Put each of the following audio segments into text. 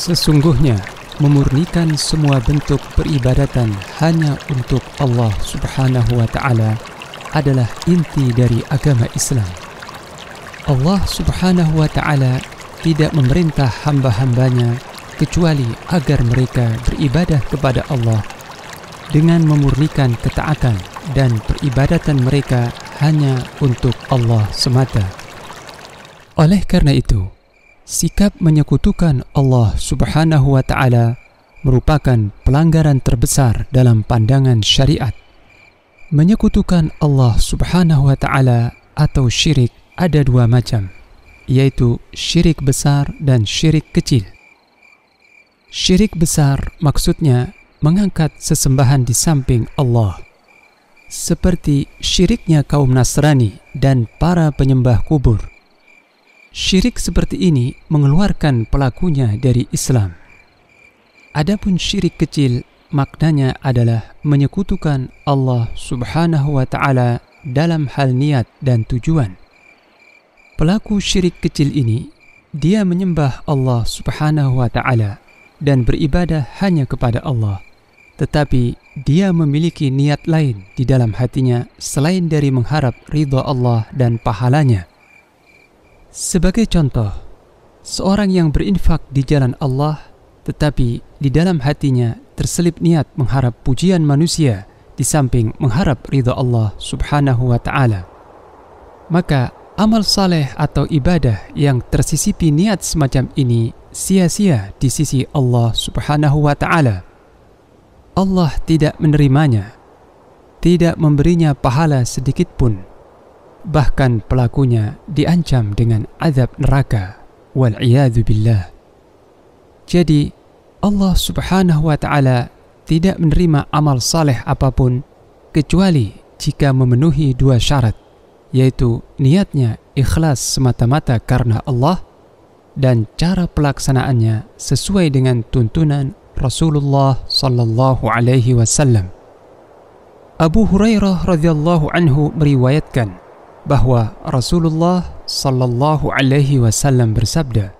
Sesungguhnya memurnikan semua bentuk peribadatan hanya untuk Allah Subhanahu wa taala adalah inti dari agama Islam. Allah Subhanahu wa taala tidak memerintah hamba-hambanya kecuali agar mereka beribadah kepada Allah dengan memurnikan ketaatan dan peribadatan mereka hanya untuk Allah semata. Oleh karena itu, sikap menyekutukan Allah Subhanahu wa taala merupakan pelanggaran terbesar dalam pandangan syariat. Menyekutukan Allah Subhanahu wa taala atau syirik ada dua macam, yaitu syirik besar dan syirik kecil. Syirik besar maksudnya mengangkat sesembahan di samping Allah. Seperti syiriknya kaum Nasrani dan para penyembah kubur Syirik seperti ini mengeluarkan pelakunya dari Islam. Adapun syirik kecil maknanya adalah menyekutukan Allah Subhanahu wa taala dalam hal niat dan tujuan. Pelaku syirik kecil ini dia menyembah Allah Subhanahu wa taala dan beribadah hanya kepada Allah. Tetapi dia memiliki niat lain di dalam hatinya selain dari mengharap ridha Allah dan pahalanya. Sebagai contoh, seorang yang berinfak di jalan Allah tetapi di dalam hatinya terselip niat mengharap pujian manusia di samping mengharap ridha Allah Subhanahu wa taala. Maka amal saleh atau ibadah yang tersisipi niat semacam ini sia-sia di sisi Allah Subhanahu wa taala. Allah tidak menerimanya, tidak memberinya pahala sedikit pun bahkan pelakunya diancam dengan azab neraka billah jadi Allah Subhanahu wa taala tidak menerima amal saleh apapun kecuali jika memenuhi dua syarat yaitu niatnya ikhlas semata-mata karena Allah dan cara pelaksanaannya sesuai dengan tuntunan Rasulullah sallallahu alaihi wasallam Abu Hurairah radhiyallahu anhu meriwayatkan bahwa Rasulullah sallallahu alaihi wasallam bersabda,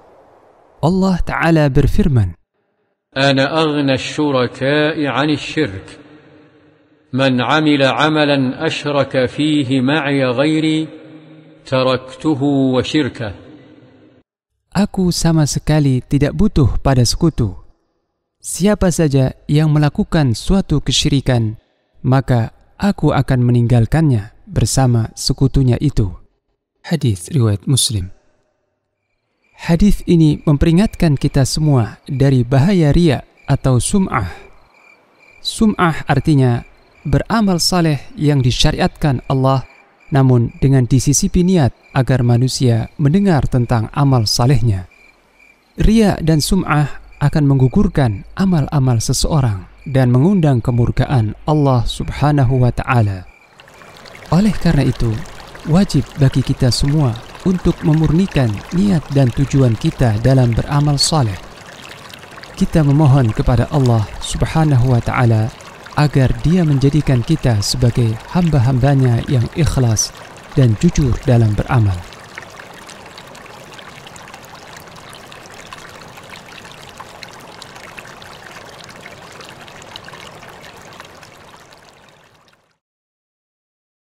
Allah Ta'ala berfirman, Ana aghna asy-syuraka'i 'ani asy-syirk Man 'amila 'amalan asyraka fihi ma'i ghairi taraktuhu wa syirka Aku sama sekali tidak butuh pada sekutu. Siapa saja yang melakukan suatu kesyirikan, maka aku akan meninggalkannya bersama sekutunya itu. Hadis riwayat Muslim. Hadis ini memperingatkan kita semua dari bahaya ria atau sum'ah. Sum'ah artinya beramal saleh yang disyariatkan Allah namun dengan disisipi niat agar manusia mendengar tentang amal salehnya. Ria dan sum'ah akan menggugurkan amal-amal seseorang dan mengundang kemurkaan Allah Subhanahu wa taala. Oleh karena itu, wajib bagi kita semua untuk memurnikan niat dan tujuan kita dalam beramal saleh. Kita memohon kepada Allah Subhanahu wa taala agar Dia menjadikan kita sebagai hamba-hambanya yang ikhlas dan jujur dalam beramal.